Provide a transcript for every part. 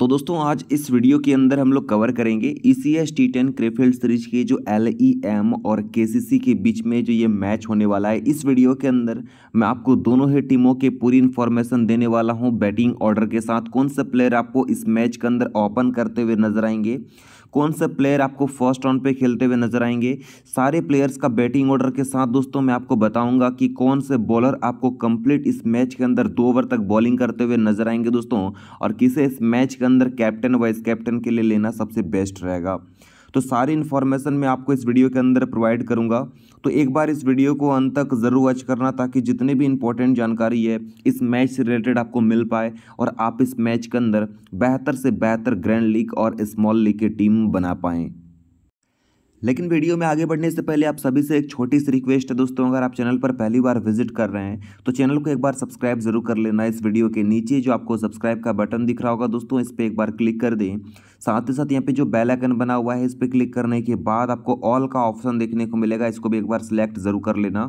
तो दोस्तों आज इस वीडियो के अंदर हम लोग कवर करेंगे E C S T ten Krefeld series के जो एल ई एम और के सी सी के बीच में जो ये मैच होने वाला है इस वीडियो के अंदर मैं आपको दोनों ही टीमों के पूरी इन्फॉर्मेशन देने वाला हूँ बैटिंग ऑर्डर के साथ कौन से प्लेयर आपको इस मैच के अंदर ओपन करते हुए नजर आएंगे कौन से प्लेयर आपको फर्स्ट राउंड पे खेलते हुए नजर आएंगे सारे प्लेयर्स का बैटिंग ऑर्डर के साथ दोस्तों मैं आपको बताऊंगा कि कौन से बॉलर आपको कंप्लीट इस मैच के अंदर दो ओवर तक बॉलिंग करते हुए नजर आएंगे दोस्तों और किसे इस मैच के अंदर कैप्टन वाइस कैप्टन के लिए लेना सबसे बेस्ट रहेगा तो सारी इन्फॉर्मेशन मैं आपको इस वीडियो के अंदर प्रोवाइड करूँगा तो एक बार इस वीडियो को अंत तक ज़रूर वॉच करना ताकि जितने भी इंपॉर्टेंट जानकारी है इस मैच से रिलेटेड आपको मिल पाए और आप इस मैच के अंदर बेहतर से बेहतर ग्रैंड लीग और स्मॉल लीग की टीम बना पाएँ लेकिन वीडियो में आगे बढ़ने से पहले आप सभी से एक छोटी सी रिक्वेस्ट है दोस्तों अगर आप चैनल पर पहली बार विजिट कर रहे हैं तो चैनल को एक बार सब्सक्राइब जरूर कर लेना इस वीडियो के नीचे जो आपको सब्सक्राइब का बटन दिख रहा होगा दोस्तों इस पर एक बार क्लिक कर दें साथ ही साथ यहाँ पे जो बेल आइकन बना हुआ है इस पर क्लिक करने के बाद आपको ऑल का ऑप्शन देखने को मिलेगा इसको भी एक बार सिलेक्ट जरूर कर लेना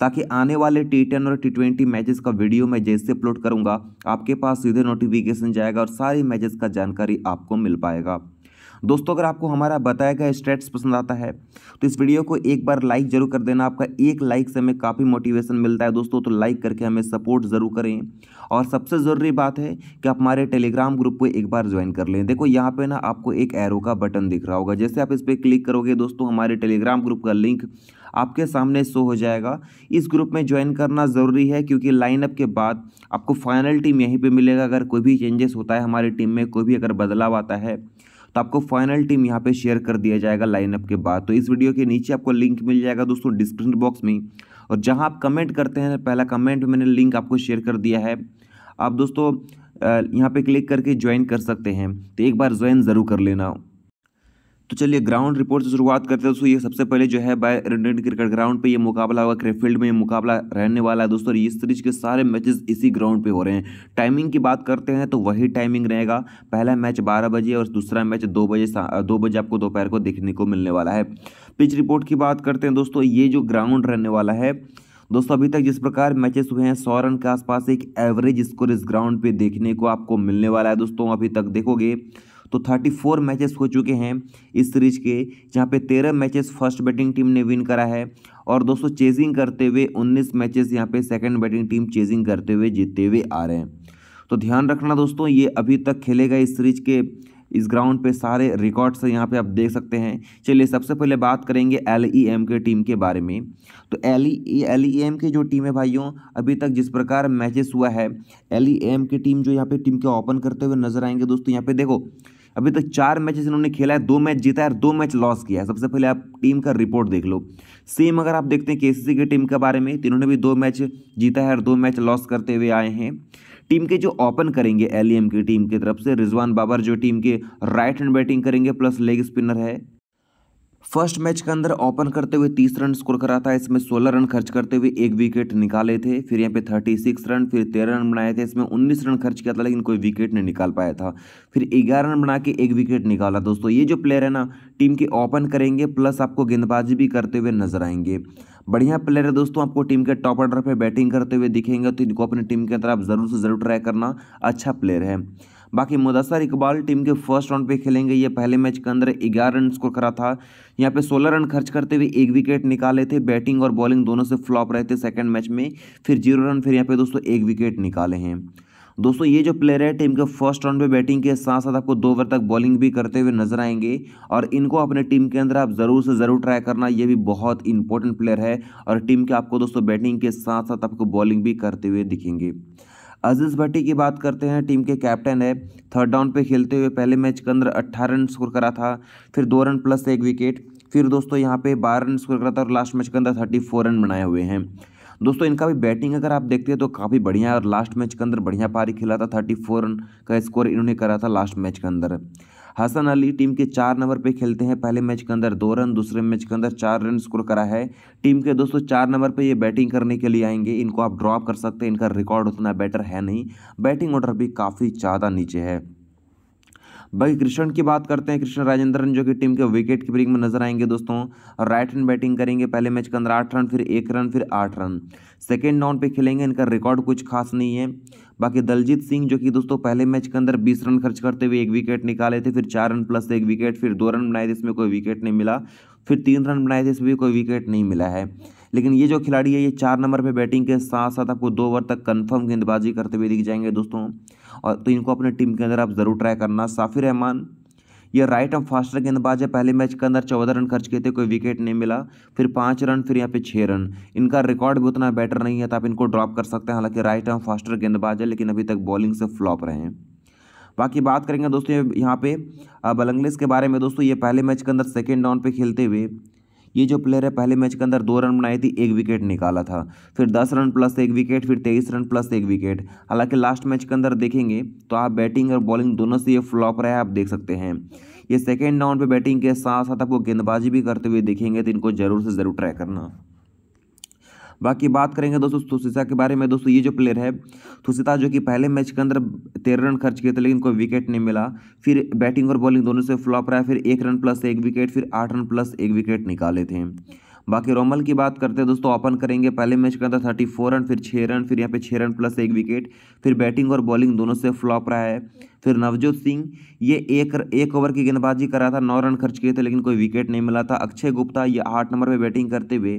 ताकि आने वाले टी टेन और टी ट्वेंटी मैचेस का वीडियो मैं जैसे अपलोड करूँगा आपके पास सीधे नोटिफिकेशन जाएगा और सारी मैचेस का जानकारी आपको मिल पाएगा दोस्तों अगर आपको हमारा बताया गया स्टेट्स पसंद आता है तो इस वीडियो को एक बार लाइक जरूर कर देना आपका एक लाइक से हमें काफ़ी मोटिवेशन मिलता है दोस्तों तो लाइक करके हमें सपोर्ट ज़रूर करें और सबसे ज़रूरी बात है कि आप हमारे टेलीग्राम ग्रुप को एक बार ज्वाइन कर लें देखो यहाँ पर ना आपको एक एरो का बटन दिख रहा होगा जैसे आप इस पर क्लिक करोगे दोस्तों हमारे टेलीग्राम ग्रुप का लिंक आपके सामने शो हो जाएगा इस ग्रुप में ज्वाइन करना ज़रूरी है क्योंकि लाइनअप के बाद आपको फाइनल टीम यहीं पे मिलेगा अगर कोई भी चेंजेस होता है हमारी टीम में कोई भी अगर बदलाव आता है तो आपको फाइनल टीम यहाँ पे शेयर कर दिया जाएगा लाइनअप के बाद तो इस वीडियो के नीचे आपको लिंक मिल जाएगा दोस्तों डिस्क्रिप्शन बॉक्स में और जहाँ आप कमेंट करते हैं पहला कमेंट मैंने लिंक आपको शेयर कर दिया है आप दोस्तों यहाँ पे क्लिक करके ज्वाइन कर सकते हैं तो एक बार ज्वाइन ज़रूर कर लेना तो चलिए ग्राउंड रिपोर्ट से शुरुआत करते हैं दोस्तों ये सबसे पहले जो है बाय रेडेंट क्रिकेट ग्राउंड पे ये मुकाबला होगा क्रेफील्ड में ये मुकाबला रहने वाला है दोस्तों इस तरीके के सारे मैचेस इसी ग्राउंड पे हो रहे हैं टाइमिंग की बात करते हैं तो वही टाइमिंग रहेगा पहला मैच बारह बजे और दूसरा मैच दो बजे दो बजे आपको दोपहर को देखने को मिलने वाला है पिच रिपोर्ट की बात करते हैं दोस्तों ये जो ग्राउंड रहने वाला है दोस्तों अभी तक जिस प्रकार मैचेस हुए हैं सौ रन के आसपास एक एवरेज स्कोर इस ग्राउंड पे देखने को आपको मिलने वाला है दोस्तों अभी तक देखोगे तो थर्टी फोर मैचेस हो चुके हैं इस सीरीज के जहाँ पे तेरह मैचेस फर्स्ट बैटिंग टीम ने विन करा है और दोस्तों चेजिंग करते हुए उन्नीस मैचेस यहाँ पे सेकंड बैटिंग टीम चेजिंग करते हुए जीतते हुए आ रहे हैं तो ध्यान रखना दोस्तों ये अभी तक खेलेगा इस सीरीज के इस ग्राउंड पे सारे रिकॉर्ड्स यहाँ पे आप देख सकते हैं चलिए सबसे पहले बात करेंगे एल ई एम के टीम के बारे में तो L E L E M के जो टीम है भाइयों अभी तक जिस प्रकार मैचेस हुआ है एल ई एम की टीम जो यहाँ पे टीम के ओपन करते हुए नजर आएंगे दोस्तों यहाँ पे देखो अभी तक चार मैचेस इन्होंने खेला है दो मैच जीता है और दो मैच लॉस किया है सबसे पहले आप टीम का रिपोर्ट देख लो सेम अगर आप देखते हैं के की टीम के बारे में तीनों तो ने भी दो मैच जीता है और दो मैच लॉस करते हुए आए हैं टीम के जो ओपन करेंगे एलईएम e की टीम की तरफ से रिजवान बाबर जो टीम के राइट हैंड बैटिंग करेंगे प्लस लेग स्पिनर है फर्स्ट मैच के अंदर ओपन करते हुए तीस रन स्कोर करा था इसमें सोलह रन खर्च करते हुए एक विकेट निकाले थे फिर यहाँ पे थर्टी सिक्स रन फिर तेरह रन बनाए थे इसमें उन्नीस रन खर्च किया था लेकिन कोई विकेट नहीं निकाल पाया था फिर ग्यारह रन बना के एक विकेट निकाला दोस्तों ये जो प्लेयर है ना टीम के ओपन करेंगे प्लस आपको गेंदबाजी भी करते हुए नजर आएंगे बढ़िया प्लेयर है दोस्तों आपको टीम के टॉप ऑर्डर पर बैटिंग करते हुए दिखेंगे तो इनको अपनी टीम के अंदर आप जरूर से जरूर ट्राई करना अच्छा प्लेयर है बाकी मुदसर इकबाल टीम के फर्स्ट राउंड पे खेलेंगे ये पहले मैच के अंदर ग्यारह रन स्कोर करा था यहाँ पे सोलह रन खर्च करते हुए एक विकेट निकाले थे बैटिंग और बॉलिंग दोनों से फ्लॉप रहे थे सेकेंड मैच में फिर जीरो रन फिर यहाँ पे दोस्तों एक विकेट निकाले हैं दोस्तों ये जो प्लेयर है टीम के फर्स्ट राउंड में बैटिंग के साथ साथ आपको दो ओवर तक बॉलिंग भी करते हुए नजर आएंगे और इनको अपने टीम के अंदर आप ज़रूर से ज़रूर ट्राई करना ये भी बहुत इंपॉर्टेंट प्लेयर है और टीम के आपको दोस्तों बैटिंग के साथ साथ आपको बॉलिंग भी करते हुए दिखेंगे अजीज़ भट्टी की बात करते हैं टीम के कैप्टन है थर्ड डाउन पे खेलते हुए पहले मैच के अंदर अट्ठारह रन स्कोर करा था फिर दो रन प्लस एक विकेट फिर दोस्तों यहाँ पे बारह रन स्कोर करा था और लास्ट मैच के अंदर थर्टी फोर रन बनाए हुए हैं दोस्तों इनका भी बैटिंग अगर आप देखते हैं तो काफ़ी बढ़िया है और लास्ट मैच के अंदर बढ़िया पारी खेला था थर्टी फोर रन का स्कोर इन्होंने करा था लास्ट मैच के अंदर हसन अली टीम के चार नंबर पे खेलते हैं पहले मैच के अंदर दो रन दूसरे मैच के अंदर चार रन स्कोर करा है टीम के दोस्तों चार नंबर पे ये बैटिंग करने के लिए आएंगे इनको आप ड्रॉप कर सकते हैं इनका रिकॉर्ड उतना बेटर है नहीं बैटिंग ऑर्डर भी काफ़ी ज़्यादा नीचे है बाकी कृष्ण की बात करते हैं कृष्ण राजेंद्रन जो कि टीम के विकेट कीपरिंग में नजर आएंगे दोस्तों राइट हैंड बैटिंग करेंगे पहले मैच के अंदर आठ रन फिर एक रन फिर आठ रन सेकेंड राउंड पे खेलेंगे इनका रिकॉर्ड कुछ खास नहीं है बाकी दलजीत सिंह जो कि दोस्तों पहले मैच के अंदर बीस रन खर्च करते हुए एक विकेट निकाले थे फिर चार रन प्लस एक विकेट फिर दो रन बनाए थे इसमें कोई विकेट नहीं मिला फिर तीन रन बनाए थे इसमें भी कोई विकेट नहीं मिला है लेकिन ये जो खिलाड़ी है ये चार नंबर पे बैटिंग के साथ साथ आपको दो ओवर तक कंफर्म गेंदबाजी करते हुए दिख जाएंगे दोस्तों और तो इनको अपने टीम के अंदर आप ज़रूर ट्राई करना साफिर रहमान ये राइट हम फास्टर गेंदबाज है पहले मैच के अंदर चौदह रन खर्च किए थे कोई विकेट नहीं मिला फिर पाँच रन फिर यहाँ पे छः रन इनका रिकॉर्ड भी उतना बेटर नहीं है तो आप इनको ड्रॉप कर सकते हैं हालांकि राइट हम फास्टर गेंदबाज है लेकिन अभी तक बॉलिंग से फ्लॉप रहे हैं बाकी बात करेंगे दोस्तों यहाँ पे बलंगलिस के बारे में दोस्तों ये पहले मैच के अंदर सेकेंड डाउन पर खेलते हुए ये जो प्लेयर है पहले मैच के अंदर दो रन बनाई थी एक विकेट निकाला था फिर दस रन प्लस एक विकेट फिर तेईस रन प्लस एक विकेट हालांकि लास्ट मैच के अंदर देखेंगे तो आप बैटिंग और बॉलिंग दोनों से ये फ्लॉप रहा है आप देख सकते हैं ये सेकेंड डाउन पर बैटिंग के साथ साथ आपको गेंदबाजी भी करते हुए देखेंगे तो इनको जरूर से ज़रूर ट्राई करना बाकी बात करेंगे दोस्तों थुसिता के बारे में दोस्तों ये जो प्लेयर है थुसिता जो कि पहले मैच के अंदर तेरह रन खर्च किए थे लेकिन कोई विकेट नहीं मिला फिर बैटिंग और बॉलिंग दोनों से फ्लॉप रहा फिर एक रन प्लस एक विकेट फिर आठ रन प्लस एक विकेट निकाले थे बाकी रोमल की बात करते हैं दोस्तों ओपन करेंगे पहले मैच के अंदर थर्टी फोर रन फिर छः रन फिर यहाँ पे छः रन प्लस एक विकेट फिर बैटिंग और बॉलिंग दोनों से फ्लॉप रहा है फिर नवजोत सिंह ये एक एक ओवर की गेंदबाजी कर रहा था नौ रन खर्च किए थे लेकिन कोई विकेट नहीं मिला था अक्षय गुप्ता ये आठ नंबर पर बैटिंग करते हुए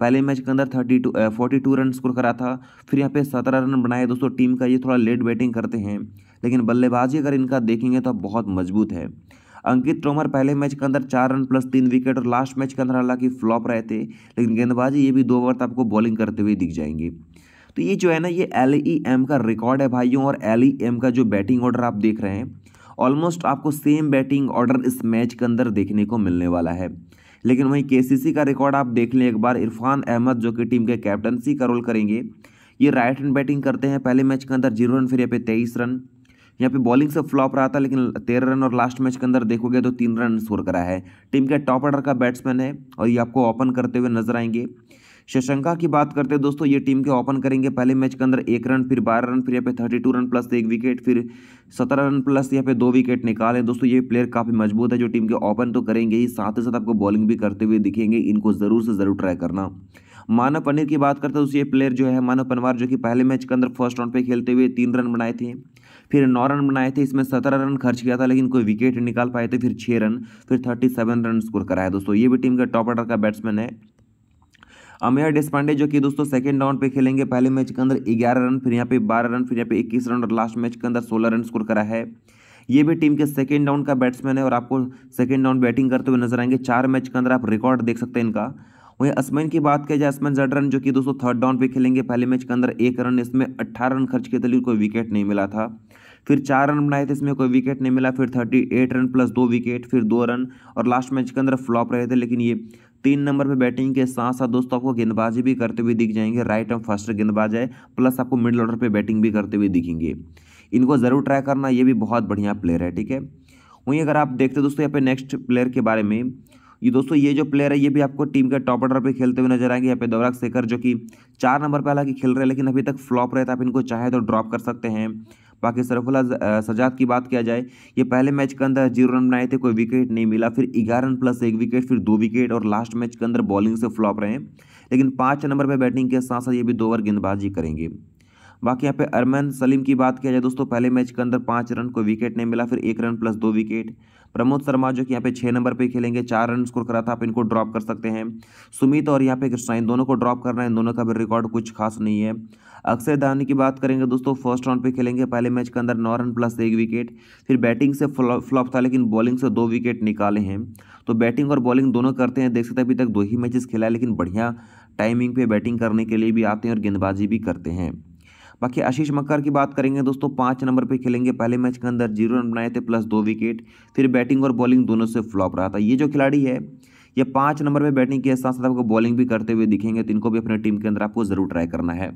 पहले मैच के अंदर thirty two forty two run score करा था फिर यहाँ पे सत्रह रन बनाए दोस्तों टीम का ये थोड़ा लेट बैटिंग करते हैं लेकिन बल्लेबाजी अगर इनका देखेंगे तो बहुत मजबूत है अंकित तोमर पहले मैच के अंदर चार रन प्लस तीन विकेट और लास्ट मैच के अंदर हालांकि फ्लॉप रहे थे लेकिन गेंदबाजी ये भी दो ओवर आपको बॉलिंग करते हुए दिख जाएंगे तो ये जो है ना ये एल ई एम का रिकॉर्ड है भाइयों और एल ई एम का जो बैटिंग ऑर्डर आप देख रहे हैं ऑलमोस्ट आपको सेम बैटिंग ऑर्डर इस मैच के अंदर देखने को मिलने वाला है लेकिन वहीं के का रिकॉर्ड आप देख लें एक बार इरफान अहमद जो कि टीम के कैप्टनसी का रोल करेंगे ये राइट हैंड बैटिंग करते हैं पहले मैच के अंदर जीरो रन फिर यहाँ पे तेईस रन यहाँ पे बॉलिंग से फ्लॉप रहा था लेकिन तेरह रन और लास्ट मैच के अंदर देखोगे तो तीन रन स्कोर करा है टीम के टॉप ऑर्डर का बैट्समैन है और ये आपको ओपन करते हुए नजर आएंगे शशंका की बात करते हैं दोस्तों ये टीम के ओपन करेंगे पहले मैच के अंदर एक रन फिर बारह रन फिर यहाँ पे थर्टी टू रन प्लस एक विकेट फिर सत्रह रन प्लस यहाँ पे दो विकेट निकाले दोस्तों ये प्लेयर काफ़ी मजबूत है जो टीम के ओपन तो करेंगे ही साथ ही साथ आपको बॉलिंग भी करते हुए दिखेंगे इनको ज़रूर से ज़रूर ट्राई करना मानव पनीर की बात करते हैं ये प्लेयर जो है मानव पनवार जो कि पहले मैच के अंदर फर्स्ट राउंड पे खेलते हुए तीन रन बनाए थे फिर नौ रन बनाए थे इसमें सत्रह रन खर्च किया था लेकिन कोई विकेट निकाल पाए थे फिर छः रन फिर थर्टी सेवन रन स्कोर कराया दोस्तों ये भी टीम का टॉप ऑर्डर का बैट्समैन है अमेय डेस्पांडे जो कि दोस्तों सेकंड राउंड पे खेलेंगे पहले मैच के अंदर ग्यारह रन फिर यहाँ पे बारह रन फिर यहाँ पे इक्कीस रन और लास्ट मैच के अंदर सोलह रन स्कोर करा है ये भी टीम के सेकेंड डाउन का बैट्समैन है और आपको सेकेंड डाउन बैटिंग करते हुए नजर आएंगे चार मैच के अंदर आप रिकॉर्ड देख सकते हैं इनका वहीं असमैन की बात किया जाए असमैन रन जो कि दोस्तों थर्ड डाउन पे खेलेंगे पहले मैच के अंदर एक रन इसमें अट्ठारह रन खर्च किए दलील कोई विकेट नहीं मिला था फिर चार रन बनाए थे इसमें कोई विकेट नहीं मिला फिर थर्टी एट रन प्लस दो विकेट फिर दो रन और लास्ट मैच के अंदर फ्लॉप रहे थे लेकिन ये तीन नंबर पे बैटिंग के साथ साथ दोस्तों आपको गेंदबाजी भी करते हुए दिख जाएंगे राइट एम फर्स्ट गेंदबाज है प्लस आपको मिडिल ऑर्डर पे बैटिंग भी करते हुए दिखेंगे इनको ज़रूर ट्राई करना ये भी बहुत बढ़िया प्लेयर है ठीक है वहीं अगर आप देखते दोस्तों यहाँ पे नेक्स्ट प्लेयर के बारे में ये दोस्तों ये जो प्लेयर है ये भी आपको टीम के टॉप ऑर्डर पर खेलते हुए नजर आएंगे यहाँ पे दौराग शेखर जो कि चार नंबर पर हालांकि खेल रहे हैं लेकिन अभी तक फ्लॉप रहे थे तो आप इनको चाहे तो ड्रॉप कर सकते हैं बाकी सरफुला सजाद की बात किया जाए ये पहले मैच के अंदर जीरो रन बनाए थे कोई विकेट नहीं मिला फिर ग्यारह रन प्लस एक विकेट फिर दो विकेट और लास्ट मैच के अंदर बॉलिंग से फ्लॉप रहे लेकिन पाँच नंबर पर बैटिंग के साथ साथ ये भी दो ओवर गेंदबाजी करेंगे बाकी यहाँ पे अरमन सलीम की बात किया जाए दोस्तों पहले मैच के अंदर पाँच रन को विकेट नहीं मिला फिर एक रन प्लस दो विकेट प्रमोद शर्मा जो कि यहाँ पे छः नंबर पे खेलेंगे चार रन स्कोर करा था आप इनको ड्रॉप कर सकते हैं सुमित और यहाँ पे कृष्णा इन दोनों को ड्रॉप करना है इन दोनों का भी रिकॉर्ड कुछ खास नहीं है अक्षय धानी की बात करेंगे दोस्तों फर्स्ट राउंड पे खेलेंगे पहले मैच के अंदर नौ रन प्लस एक विकेट फिर बैटिंग से फ्लॉप था लेकिन बॉलिंग से दो विकेट निकाले हैं तो बैटिंग और बॉलिंग दोनों करते हैं देख सकते अभी तक दो ही मैचेस खेला है लेकिन बढ़िया टाइमिंग पे बैटिंग करने के लिए भी आते हैं और गेंदबाजी भी करते हैं बाकी आशीष मक्कर की बात करेंगे दोस्तों पाँच नंबर पर खेलेंगे पहले मैच के अंदर जीरो रन बनाए थे प्लस दो विकेट फिर बैटिंग और बॉलिंग दोनों से फ्लॉप रहा था ये जो खिलाड़ी है ये पाँच नंबर पर बैटिंग के साथ साथ आपको बॉलिंग भी करते हुए दिखेंगे तो इनको भी अपने टीम के अंदर आपको ज़रूर ट्राई करना है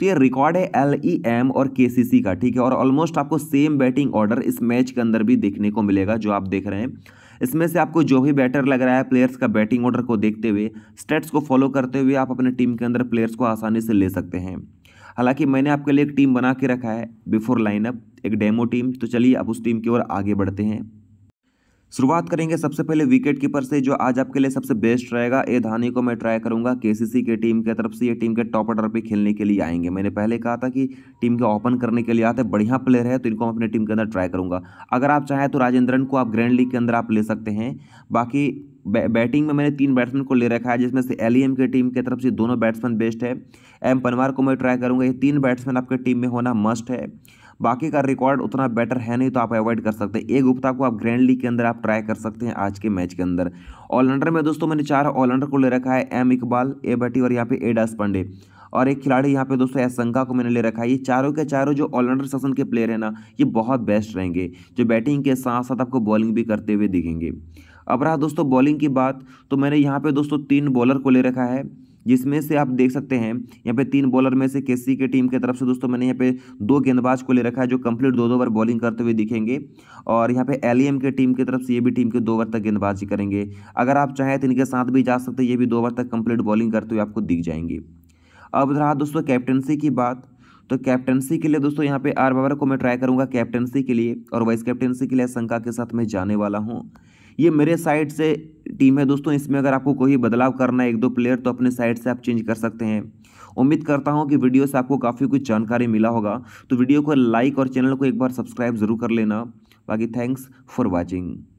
तो ये रिकॉर्ड है एल ई एम और के सी सी का ठीक है और ऑलमोस्ट आपको सेम बैटिंग ऑर्डर इस मैच के अंदर भी देखने को मिलेगा जो आप देख रहे हैं इसमें से आपको जो भी बैटर लग रहा है प्लेयर्स का बैटिंग ऑर्डर को देखते हुए स्टेट्स को फॉलो करते हुए आप अपने टीम के अंदर प्लेयर्स को आसानी से ले सकते हैं हालांकि मैंने आपके लिए एक टीम बना के रखा है बिफोर लाइनअप एक डेमो टीम तो चलिए आप उस टीम की ओर आगे बढ़ते हैं शुरुआत करेंगे सबसे पहले विकेट कीपर से जो आज आपके लिए सबसे बेस्ट रहेगा ए धानी को मैं ट्राई करूंगा केसीसी के टीम के तरफ से ये टीम के टॉप ऑर्डर पे खेलने के लिए आएंगे मैंने पहले कहा था कि टीम के ओपन करने के लिए आते बढ़िया प्लेयर है तो इनको मैं अपने टीम के अंदर ट्राई करूंगा अगर आप चाहें तो राजेंद्रन को आप ग्रैंड लीग के अंदर आप ले सकते हैं बाकी बै, बैटिंग में मैंने तीन बैट्समैन को ले रखा है जिसमें से एल e की टीम की तरफ से दोनों बैट्समैन बेस्ट है एम पनवार को मैं ट्राई करूँगा ये तीन बैट्समैन आपके टीम में होना मस्ट है बाकी का रिकॉर्ड उतना बेटर है नहीं तो आप अवॉइड कर सकते हैं ए गुप्ता को आप ग्रैंड लीग के अंदर आप ट्राई कर सकते हैं आज के मैच के अंदर ऑलराउंडर में दोस्तों मैंने चार ऑलराउंडर को ले रखा है एम इकबाल ए बटी और यहाँ पे ए डास पांडे और एक खिलाड़ी यहाँ पे दोस्तों एस एसंका को मैंने ले रखा है ये चारों के चारों जो ऑलराउंडर सेक्शन के प्लेयर हैं ना ये बहुत बेस्ट रहेंगे जो बैटिंग के साथ साथ आपको बॉलिंग भी करते हुए दिखेंगे अब रहा दोस्तों बॉलिंग की बात तो मैंने यहाँ पे दोस्तों तीन बॉलर को ले रखा है जिसमें से आप देख सकते हैं यहाँ पे तीन बॉलर में से केसी के टीम के तरफ से दोस्तों मैंने यहाँ पे दो गेंदबाज को ले रखा है जो कंप्लीट दो दो ओवर बॉलिंग करते हुए दिखेंगे और यहाँ पे एलईएम e के टीम की तरफ से ये भी टीम के दो ओवर तक गेंदबाजी करेंगे अगर आप चाहें तो इनके साथ भी जा सकते हैं ये भी दो ओवर तक कम्प्लीट बॉलिंग करते हुए आपको दिख जाएंगे अब रहा दोस्तों कैप्टनसी की बात तो कैप्टनसी के लिए दोस्तों यहाँ पे आर बाबर को मैं ट्राई करूँगा कैप्टनसी के लिए और वाइस कैप्टनसी के लिए शंका के साथ मैं जाने वाला हूँ ये मेरे साइड से टीम है दोस्तों इसमें अगर आपको कोई बदलाव करना है एक दो प्लेयर तो अपने साइड से आप चेंज कर सकते हैं उम्मीद करता हूँ कि वीडियो से आपको काफ़ी कुछ जानकारी मिला होगा तो वीडियो को लाइक और चैनल को एक बार सब्सक्राइब जरूर कर लेना बाकी थैंक्स फॉर वॉचिंग